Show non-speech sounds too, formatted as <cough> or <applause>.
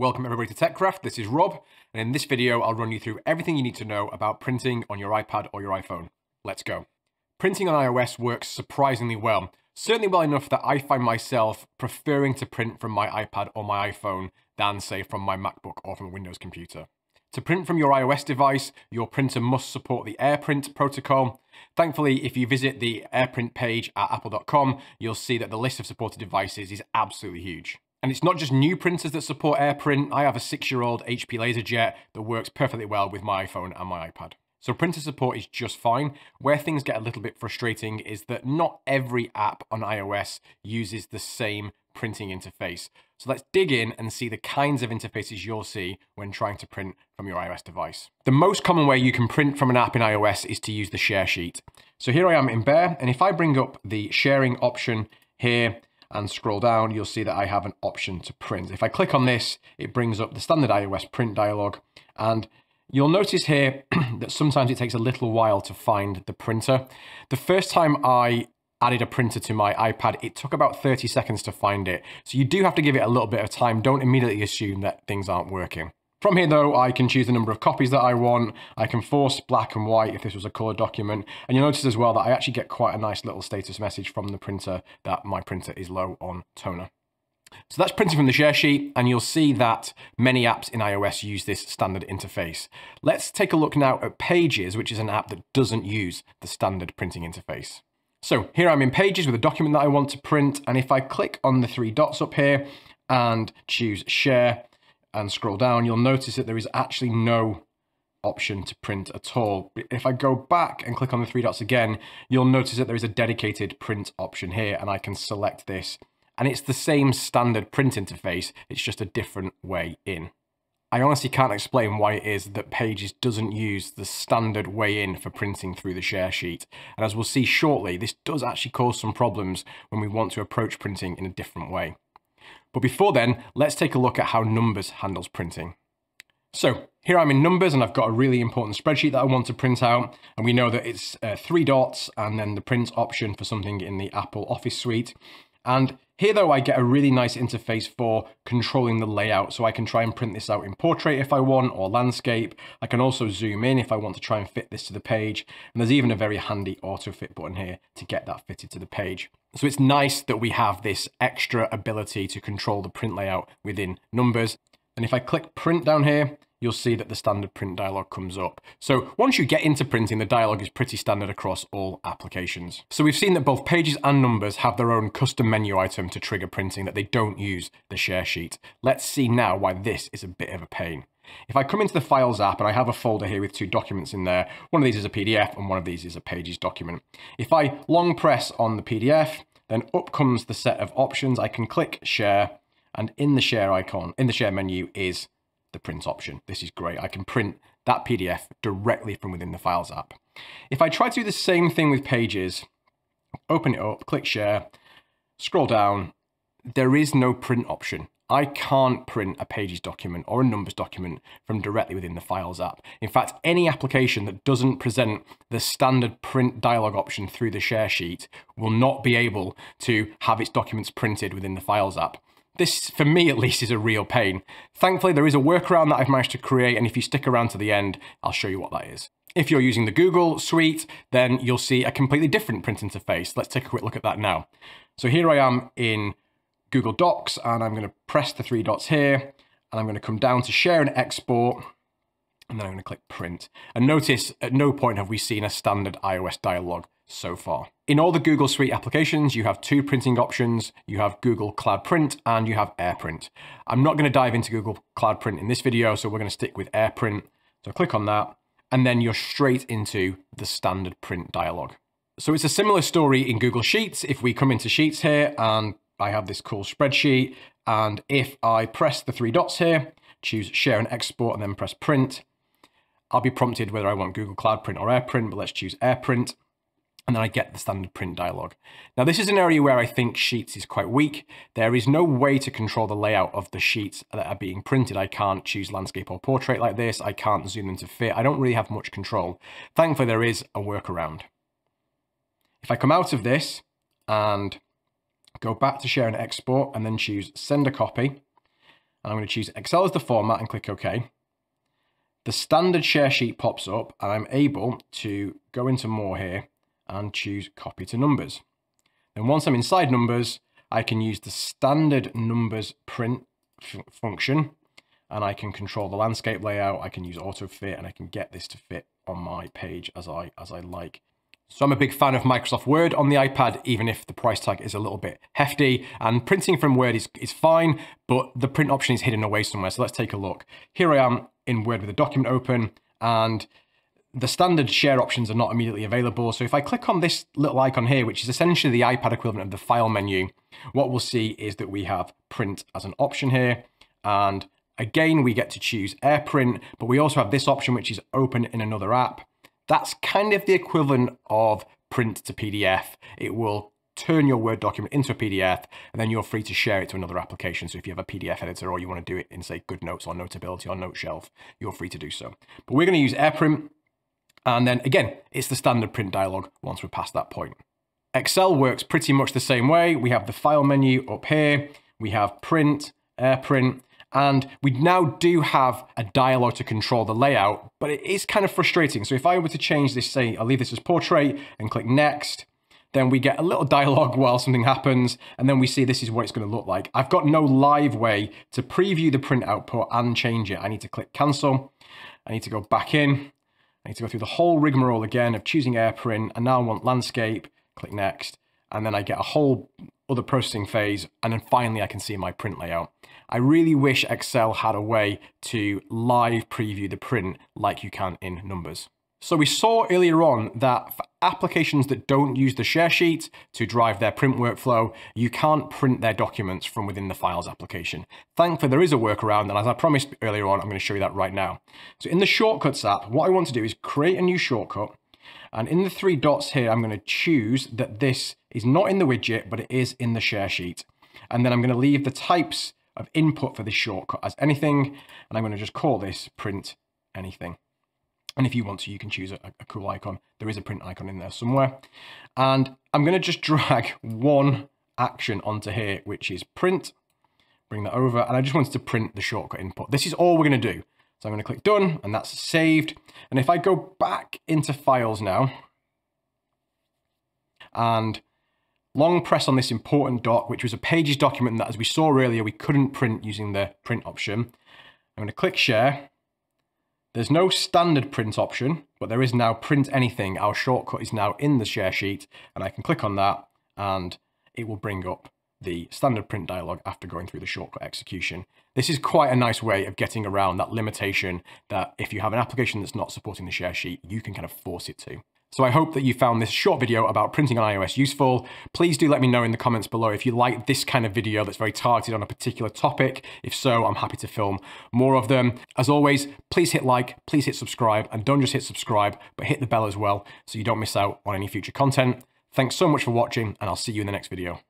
Welcome everybody to TechCraft, this is Rob, and in this video I'll run you through everything you need to know about printing on your iPad or your iPhone. Let's go. Printing on iOS works surprisingly well, certainly well enough that I find myself preferring to print from my iPad or my iPhone than say from my MacBook or from a Windows computer. To print from your iOS device, your printer must support the AirPrint protocol. Thankfully, if you visit the AirPrint page at apple.com, you'll see that the list of supported devices is absolutely huge. And it's not just new printers that support AirPrint. I have a six-year-old HP LaserJet that works perfectly well with my iPhone and my iPad. So printer support is just fine. Where things get a little bit frustrating is that not every app on iOS uses the same printing interface. So let's dig in and see the kinds of interfaces you'll see when trying to print from your iOS device. The most common way you can print from an app in iOS is to use the share sheet. So here I am in Bear, and if I bring up the sharing option here, and scroll down, you'll see that I have an option to print. If I click on this, it brings up the standard iOS print dialog. And you'll notice here <clears throat> that sometimes it takes a little while to find the printer. The first time I added a printer to my iPad, it took about 30 seconds to find it. So you do have to give it a little bit of time. Don't immediately assume that things aren't working. From here though, I can choose the number of copies that I want. I can force black and white if this was a color document. And you'll notice as well that I actually get quite a nice little status message from the printer that my printer is low on toner. So that's printing from the share sheet, and you'll see that many apps in iOS use this standard interface. Let's take a look now at Pages, which is an app that doesn't use the standard printing interface. So here I'm in Pages with a document that I want to print, and if I click on the three dots up here and choose Share, and scroll down, you'll notice that there is actually no option to print at all. If I go back and click on the three dots again, you'll notice that there is a dedicated print option here and I can select this. And it's the same standard print interface, it's just a different way in. I honestly can't explain why it is that Pages doesn't use the standard way in for printing through the share sheet. And as we'll see shortly, this does actually cause some problems when we want to approach printing in a different way. But before then, let's take a look at how Numbers handles printing. So here I'm in Numbers and I've got a really important spreadsheet that I want to print out. And we know that it's uh, three dots and then the print option for something in the Apple Office Suite. And here though, I get a really nice interface for controlling the layout. So I can try and print this out in portrait if I want or landscape. I can also zoom in if I want to try and fit this to the page. And there's even a very handy auto fit button here to get that fitted to the page. So it's nice that we have this extra ability to control the print layout within Numbers. And if I click print down here, you'll see that the standard print dialog comes up. So once you get into printing, the dialog is pretty standard across all applications. So we've seen that both pages and numbers have their own custom menu item to trigger printing that they don't use the share sheet. Let's see now why this is a bit of a pain. If I come into the Files app and I have a folder here with two documents in there, one of these is a PDF and one of these is a Pages document. If I long press on the PDF, then up comes the set of options. I can click Share and in the Share icon, in the Share menu is the print option. This is great. I can print that PDF directly from within the Files app. If I try to do the same thing with Pages, open it up, click Share, scroll down, there is no print option. I can't print a Pages document or a Numbers document from directly within the Files app. In fact, any application that doesn't present the standard print dialog option through the share sheet will not be able to have its documents printed within the Files app. This, for me at least, is a real pain. Thankfully, there is a workaround that I've managed to create, and if you stick around to the end, I'll show you what that is. If you're using the Google Suite, then you'll see a completely different print interface. Let's take a quick look at that now. So here I am in Google Docs, and I'm going to press the three dots here, and I'm going to come down to Share and Export, and then I'm going to click print. And notice at no point have we seen a standard iOS dialog so far. In all the Google Suite applications, you have two printing options. You have Google Cloud Print and you have AirPrint. I'm not going to dive into Google Cloud Print in this video, so we're going to stick with AirPrint. So click on that, and then you're straight into the standard print dialog. So it's a similar story in Google Sheets. If we come into Sheets here and I have this cool spreadsheet, and if I press the three dots here, choose share and export and then press print, I'll be prompted whether I want Google Cloud Print or AirPrint, but let's choose AirPrint. And then I get the standard print dialog. Now, this is an area where I think Sheets is quite weak. There is no way to control the layout of the sheets that are being printed. I can't choose landscape or portrait like this. I can't zoom into fit. I don't really have much control. Thankfully, there is a workaround. If I come out of this and go back to share and export and then choose send a copy, and I'm going to choose Excel as the format and click OK. The standard share sheet pops up and I'm able to go into more here and choose copy to numbers. Then once I'm inside numbers, I can use the standard numbers print function and I can control the landscape layout. I can use auto fit and I can get this to fit on my page as I, as I like. So I'm a big fan of Microsoft Word on the iPad, even if the price tag is a little bit hefty. And printing from Word is, is fine, but the print option is hidden away somewhere. So let's take a look. Here I am in Word with a document open and the standard share options are not immediately available. So if I click on this little icon here, which is essentially the iPad equivalent of the file menu, what we'll see is that we have print as an option here. And again, we get to choose AirPrint, but we also have this option, which is open in another app. That's kind of the equivalent of print to PDF. It will turn your Word document into a PDF, and then you're free to share it to another application. So if you have a PDF editor or you want to do it in, say, GoodNotes or Notability or NoteShelf, you're free to do so. But we're going to use AirPrint. And then again, it's the standard print dialog once we're past that point. Excel works pretty much the same way. We have the file menu up here. We have print, AirPrint, and we now do have a dialog to control the layout, but it is kind of frustrating. So if I were to change this, say, I'll leave this as portrait and click next, then we get a little dialogue while something happens, and then we see this is what it's going to look like. I've got no live way to preview the print output and change it. I need to click cancel. I need to go back in. I need to go through the whole rigmarole again of choosing AirPrint, and now I want landscape, click next, and then I get a whole other processing phase, and then finally I can see my print layout. I really wish Excel had a way to live preview the print like you can in Numbers. So we saw earlier on that for applications that don't use the share sheet to drive their print workflow, you can't print their documents from within the files application. Thankfully, there is a workaround, and as I promised earlier on, I'm gonna show you that right now. So in the shortcuts app, what I want to do is create a new shortcut, and in the three dots here, I'm gonna choose that this is not in the widget, but it is in the share sheet. And then I'm gonna leave the types of input for this shortcut as anything, and I'm gonna just call this print anything. And if you want to, you can choose a, a, cool icon. There is a print icon in there somewhere. And I'm going to just <laughs> drag one action onto here, which is print. Bring that over. And I just wanted to print the shortcut input. This is all we're going to do. So I'm going to click done and that's saved. And if I go back into files now and long press on this important doc, which was a pages document that as we saw earlier, we couldn't print using the print option. I'm going to click share there's no standard print option, but there is now print anything. Our shortcut is now in the share sheet and I can click on that and it will bring up the standard print dialog after going through the shortcut execution. This is quite a nice way of getting around that limitation that if you have an application that's not supporting the share sheet, you can kind of force it to. So I hope that you found this short video about printing on iOS useful. Please do let me know in the comments below if you like this kind of video that's very targeted on a particular topic. If so, I'm happy to film more of them. As always, please hit like, please hit subscribe, and don't just hit subscribe, but hit the bell as well so you don't miss out on any future content. Thanks so much for watching, and I'll see you in the next video.